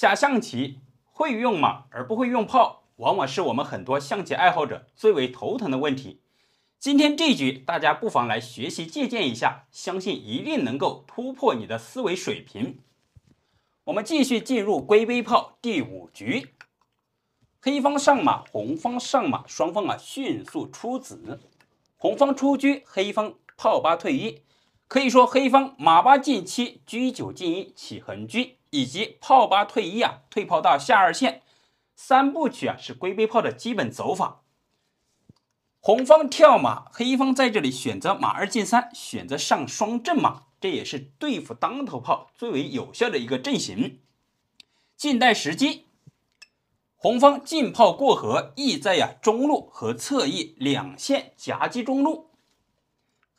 下象棋会用马而不会用炮，往往是我们很多象棋爱好者最为头疼的问题。今天这一局，大家不妨来学习借鉴一下，相信一定能够突破你的思维水平。我们继续进入龟背炮第五局，黑方上马，红方上马，双方啊迅速出子，红方出车，黑方炮八退一。可以说，黑方马八进七，车九进一，起横车，以及炮八退一啊，退炮到下二线，三部曲啊，是龟背炮的基本走法。红方跳马，黑方在这里选择马二进三，选择上双正马，这也是对付当头炮最为有效的一个阵型。静待时机，红方进炮过河，意在啊中路和侧翼两线夹击中路。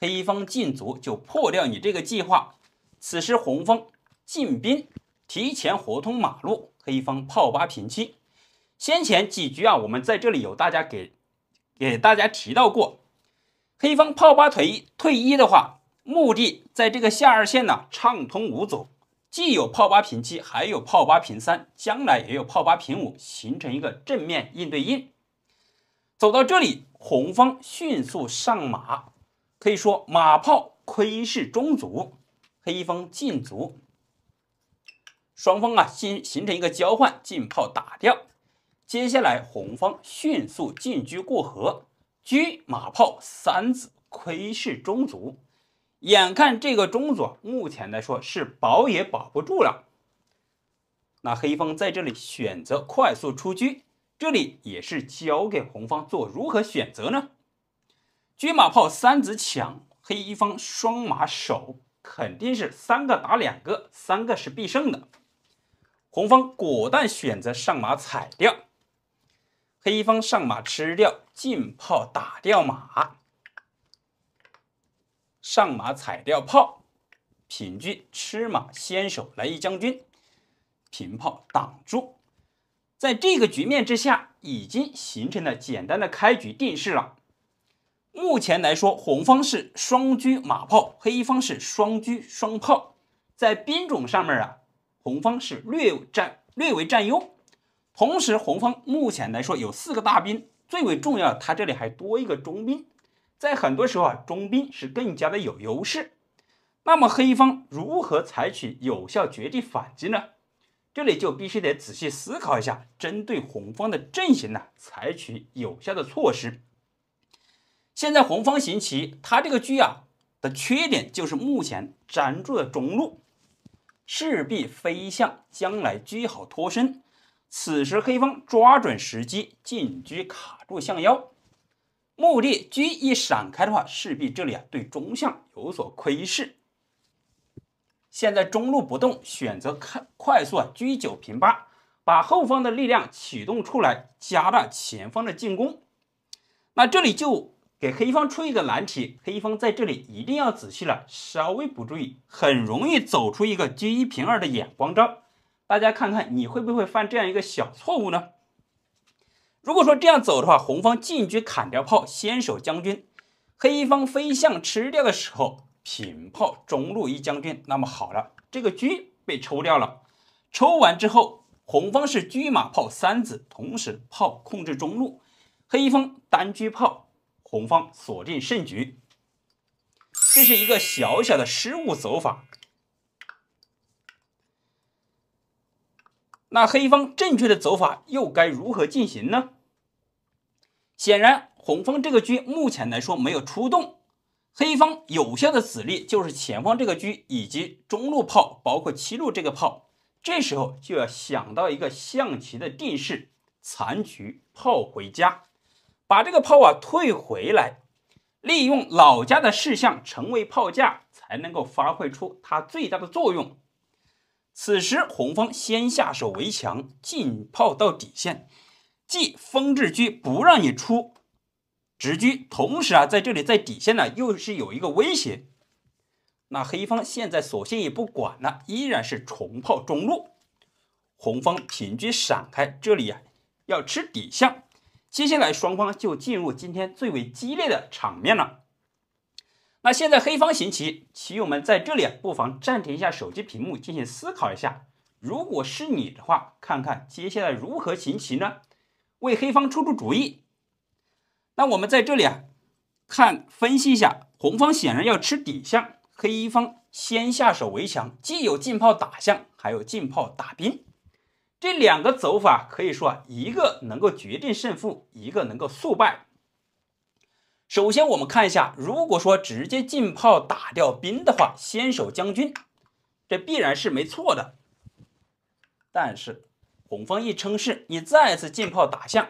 黑方进卒就破掉你这个计划。此时红方进兵，提前活通马路。黑方炮八平七。先前几局啊，我们在这里有大家给给大家提到过，黑方炮八退一退一的话，目的在这个下二线呢畅通无阻，既有炮八平七，还有炮八平三，将来也有炮八平五，形成一个正面应对应。走到这里，红方迅速上马。可以说马炮窥视中卒，黑方进卒，双方啊形形成一个交换，进炮打掉。接下来红方迅速进车过河，车马炮三子窥视中卒，眼看这个中卒目前来说是保也保不住了。那黑方在这里选择快速出车，这里也是交给红方做如何选择呢？车马炮三子抢，黑方双马守，肯定是三个打两个，三个是必胜的。红方果断选择上马踩掉，黑方上马吃掉，进炮打掉马，上马踩掉炮，平车吃马先手来一将军，平炮挡住。在这个局面之下，已经形成了简单的开局定式了。目前来说，红方是双车马炮，黑方是双车双炮。在兵种上面啊，红方是略占略微占优。同时，红方目前来说有四个大兵，最为重要，他这里还多一个中兵。在很多时候啊，中兵是更加的有优势。那么黑方如何采取有效绝地反击呢？这里就必须得仔细思考一下，针对红方的阵型呢，采取有效的措施。现在红方行棋，他这个车啊的缺点就是目前粘住了中路，势必飞象将来车好脱身。此时黑方抓准时机进车卡住象腰，目的车一闪开的话，势必这里啊对中象有所窥视。现在中路不动，选择快快速啊车九平八，把后方的力量启动出来，加大前方的进攻。那这里就。给黑方出一个难题，黑方在这里一定要仔细了，稍微不注意，很容易走出一个居一平二的眼光招。大家看看你会不会犯这样一个小错误呢？如果说这样走的话，红方进车砍掉炮，先手将军，黑方飞象吃掉的时候，平炮中路一将军，那么好了，这个车被抽掉了，抽完之后，红方是车马炮三子，同时炮控制中路，黑方单车炮。红方锁定胜局，这是一个小小的失误走法。那黑方正确的走法又该如何进行呢？显然，红方这个车目前来说没有出动，黑方有效的子力就是前方这个车以及中路炮，包括七路这个炮。这时候就要想到一个象棋的定式：残局炮回家。把这个炮啊退回来，利用老家的事象成为炮架，才能够发挥出它最大的作用。此时红方先下手为强，进炮到底线，即封制车不让你出直车。同时啊在这里在底线呢又是有一个威胁。那黑方现在索性也不管了，依然是重炮中路。红方平车闪开，这里呀要吃底象，接下来双方就进入今天最为激烈的场面了。那现在黑方行棋，棋友们在这里啊，不妨暂停一下手机屏幕，进行思考一下。如果是你的话，看看接下来如何行棋呢？为黑方出出主意。那我们在这里啊，看分析一下，红方显然要吃底象，黑方先下手为强，既有进炮打象，还有进炮打兵。这两个走法可以说啊，一个能够决定胜负，一个能够速败。首先我们看一下，如果说直接进炮打掉兵的话，先手将军，这必然是没错的。但是红方一撑势，你再次进炮打象，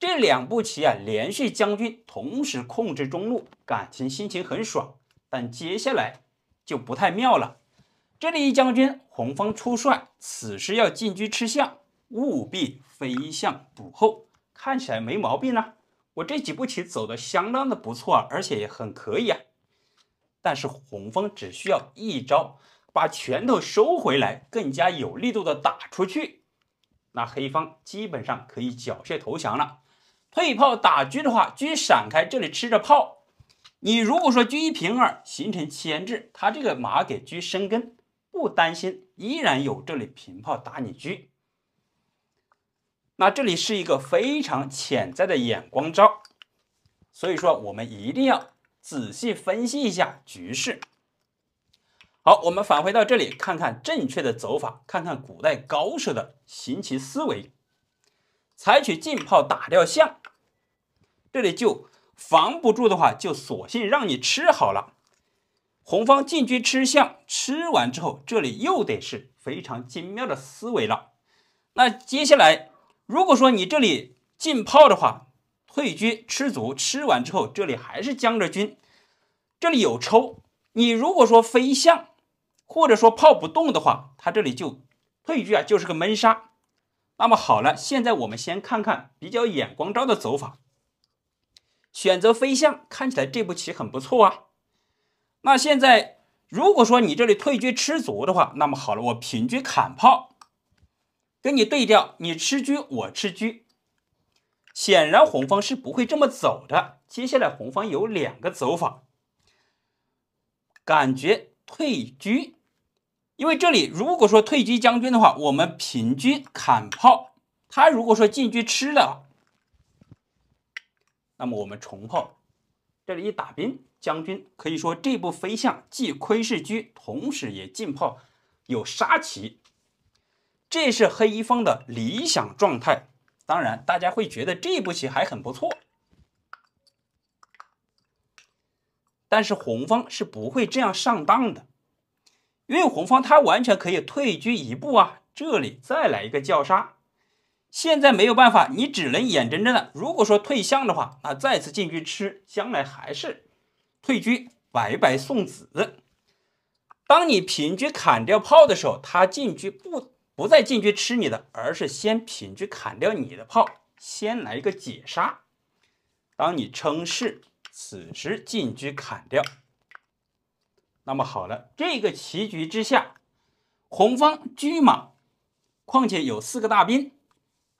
这两步棋啊，连续将军，同时控制中路，感情心情很爽，但接下来就不太妙了。这里一将军，红方出帅，此时要进车吃象，务必飞象补后。看起来没毛病啊，我这几步棋走的相当的不错啊，而且也很可以啊。但是红方只需要一招，把拳头收回来，更加有力度的打出去，那黑方基本上可以缴械投降了。退炮打车的话，车闪开，这里吃着炮。你如果说车一平二，形成牵制，他这个马给车生根。不担心，依然有这里平炮打你车。那这里是一个非常潜在的眼光招，所以说我们一定要仔细分析一下局势。好，我们返回到这里，看看正确的走法，看看古代高手的行棋思维。采取进炮打掉象，这里就防不住的话，就索性让你吃好了。红方进车吃象，吃完之后，这里又得是非常精妙的思维了。那接下来，如果说你这里进炮的话，退车吃卒，吃完之后，这里还是将着军，这里有抽。你如果说飞象，或者说炮不动的话，他这里就退车啊，就是个闷杀。那么好了，现在我们先看看比较眼光招的走法，选择飞象，看起来这步棋很不错啊。那现在，如果说你这里退车吃卒的话，那么好了，我平车砍炮，跟你对调，你吃车，我吃车。显然红方是不会这么走的。接下来红方有两个走法，感觉退车，因为这里如果说退车将军的话，我们平车砍炮，他如果说进车吃了，那么我们重炮。这里一打兵，将军可以说这步飞象既窥视车，同时也进炮，有杀棋。这是黑方的理想状态。当然，大家会觉得这步棋还很不错，但是红方是不会这样上当的，因为红方他完全可以退车一步啊，这里再来一个叫杀。现在没有办法，你只能眼睁睁的。如果说退象的话，那再次进去吃，将来还是退车，白白送子。当你平车砍掉炮的时候，他进车不不再进去吃你的，而是先平车砍掉你的炮，先来一个解杀。当你称是，此时进车砍掉。那么好了，这个棋局之下，红方车马，况且有四个大兵。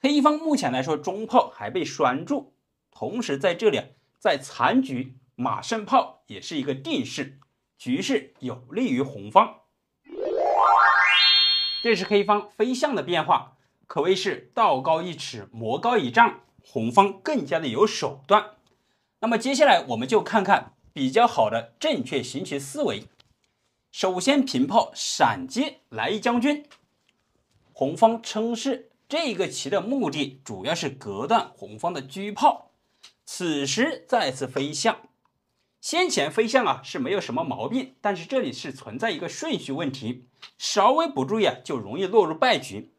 黑方目前来说，中炮还被拴住，同时在这里，啊，在残局马胜炮也是一个定式，局势有利于红方。这是黑方飞象的变化，可谓是道高一尺，魔高一丈，红方更加的有手段。那么接下来我们就看看比较好的正确行棋思维。首先，平炮闪击来一将军，红方称势。这一个棋的目的主要是隔断红方的车炮，此时再次飞象。先前飞象啊是没有什么毛病，但是这里是存在一个顺序问题，稍微不注意啊就容易落入败局。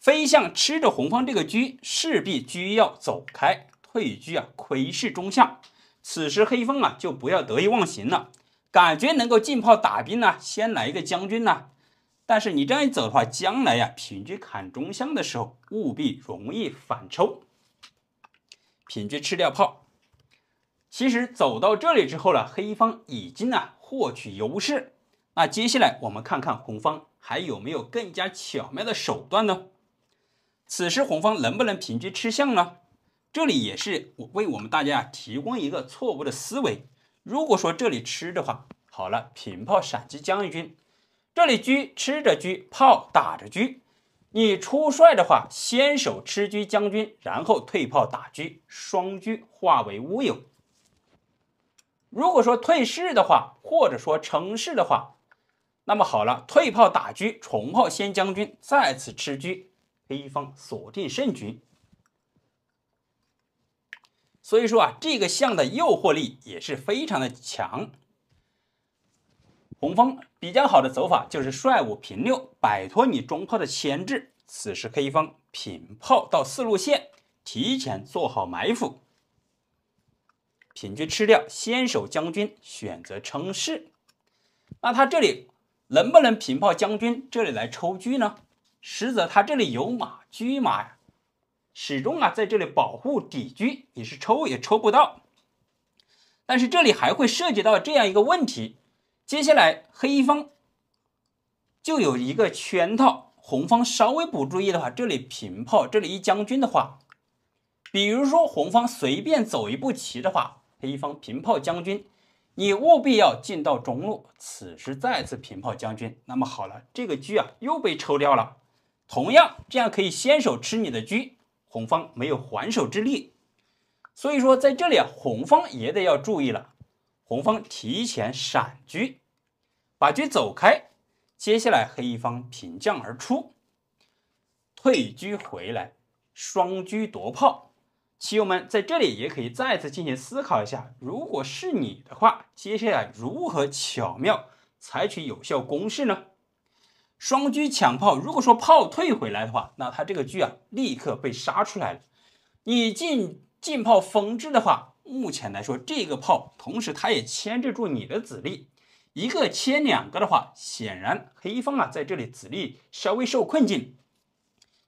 飞象吃着红方这个车，势必车要走开，退车啊窥视中象。此时黑方啊就不要得意忘形了，感觉能够进炮打兵啊，先来一个将军呐。但是你这样一走的话，将来呀，平局砍中象的时候，务必容易反抽，平局吃掉炮。其实走到这里之后呢，黑方已经啊获取优势。那接下来我们看看红方还有没有更加巧妙的手段呢？此时红方能不能平局吃象呢？这里也是我为我们大家提供一个错误的思维。如果说这里吃的话，好了，平炮闪击将军。这里车吃着车炮打着车，你出帅的话，先手吃车将军，然后退炮打车，双车化为乌有。如果说退士的话，或者说成士的话，那么好了，退炮打车，重炮先将军，再次吃车，黑方锁定胜局。所以说啊，这个象的诱惑力也是非常的强。红方比较好的走法就是帅五平六，摆脱你中炮的牵制。此时黑方平炮到四路线，提前做好埋伏，平车吃掉先手将军，选择称势。那他这里能不能平炮将军这里来抽车呢？实则他这里有马车马呀，始终啊在这里保护底车，你是抽也抽不到。但是这里还会涉及到这样一个问题。接下来黑方就有一个圈套，红方稍微不注意的话，这里平炮，这里一将军的话，比如说红方随便走一步棋的话，黑方平炮将军，你务必要进到中路，此时再次平炮将军，那么好了，这个车啊又被抽掉了，同样这样可以先手吃你的车，红方没有还手之力，所以说在这里啊，红方也得要注意了，红方提前闪车。把车走开，接下来黑方平将而出，退车回来，双车夺炮。棋友们在这里也可以再次进行思考一下：如果是你的话，接下来如何巧妙采取有效攻势呢？双车抢炮，如果说炮退回来的话，那他这个车啊立刻被杀出来了。你进进炮封制的话，目前来说这个炮同时它也牵制住你的子力。一个切两个的话，显然黑方啊在这里子力稍微受困境，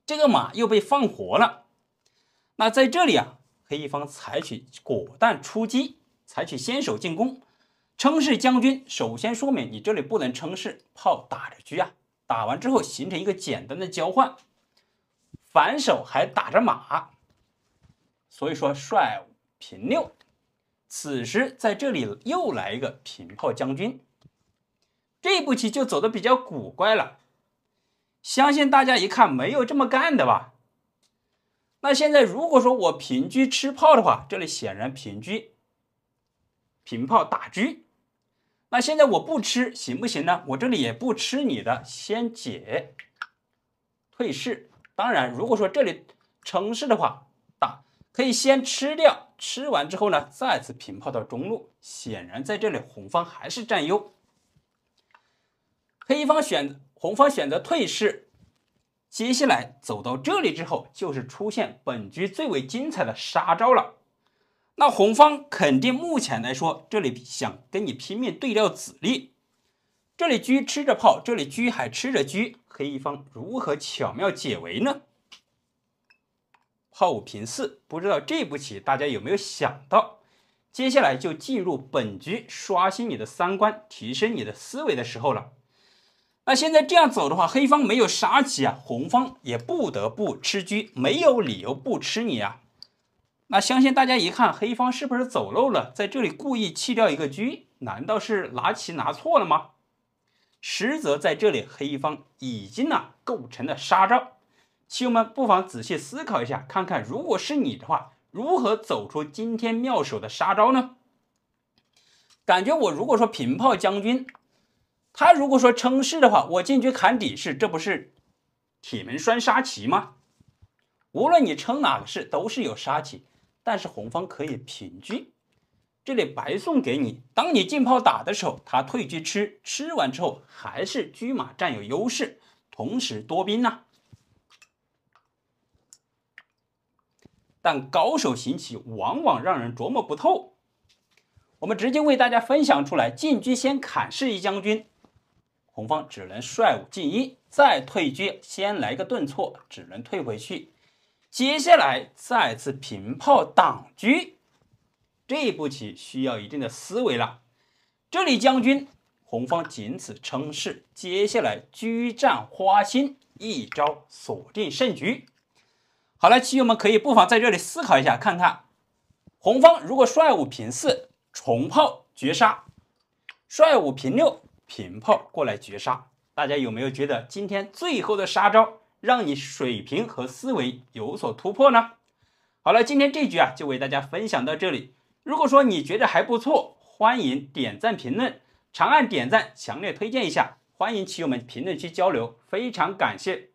这个马又被放活了。那在这里啊，黑方采取果断出击，采取先手进攻，称势将军。首先说明你这里不能称势，炮打着车啊，打完之后形成一个简单的交换，反手还打着马，所以说帅五平六。此时在这里又来一个平炮将军。这步棋就走的比较古怪了，相信大家一看没有这么干的吧？那现在如果说我平车吃炮的话，这里显然平车平炮打车。那现在我不吃行不行呢？我这里也不吃你的，先解退士。当然，如果说这里撑士的话，打可以先吃掉，吃完之后呢，再次平炮到中路。显然在这里红方还是占优。黑方选红方选择退士，接下来走到这里之后，就是出现本局最为精彩的杀招了。那红方肯定目前来说，这里想跟你拼命对掉子力，这里车吃着炮，这里车还吃着车，黑方如何巧妙解围呢？炮五平四，不知道这步棋大家有没有想到？接下来就进入本局刷新你的三观、提升你的思维的时候了。那现在这样走的话，黑方没有杀棋啊，红方也不得不吃车，没有理由不吃你啊。那相信大家一看，黑方是不是走漏了，在这里故意弃掉一个车？难道是拿棋拿错了吗？实则在这里，黑方已经啊构成了杀招。棋友们不妨仔细思考一下，看看如果是你的话，如何走出今天妙手的杀招呢？感觉我如果说平炮将军。他如果说称士的话，我进去砍底士，这不是铁门栓杀棋吗？无论你称哪个士，都是有杀棋。但是红方可以平车，这里白送给你。当你进炮打的时候，他退车吃，吃完之后还是车马占有优势，同时多兵呢。但高手行棋往往让人琢磨不透，我们直接为大家分享出来：进车先砍士一将军。红方只能帅五进一，再退车，先来个顿挫，只能退回去。接下来再次平炮挡车，这一步棋需要一定的思维了。这里将军，红方仅此称势。接下来车占花心，一招锁定胜局。好了，棋友们可以不妨在这里思考一下，看看红方如果帅五平四，重炮绝杀；帅五平六。平炮过来绝杀，大家有没有觉得今天最后的杀招让你水平和思维有所突破呢？好了，今天这局啊就为大家分享到这里。如果说你觉得还不错，欢迎点赞评论，长按点赞强烈推荐一下，欢迎棋友们评论区交流，非常感谢。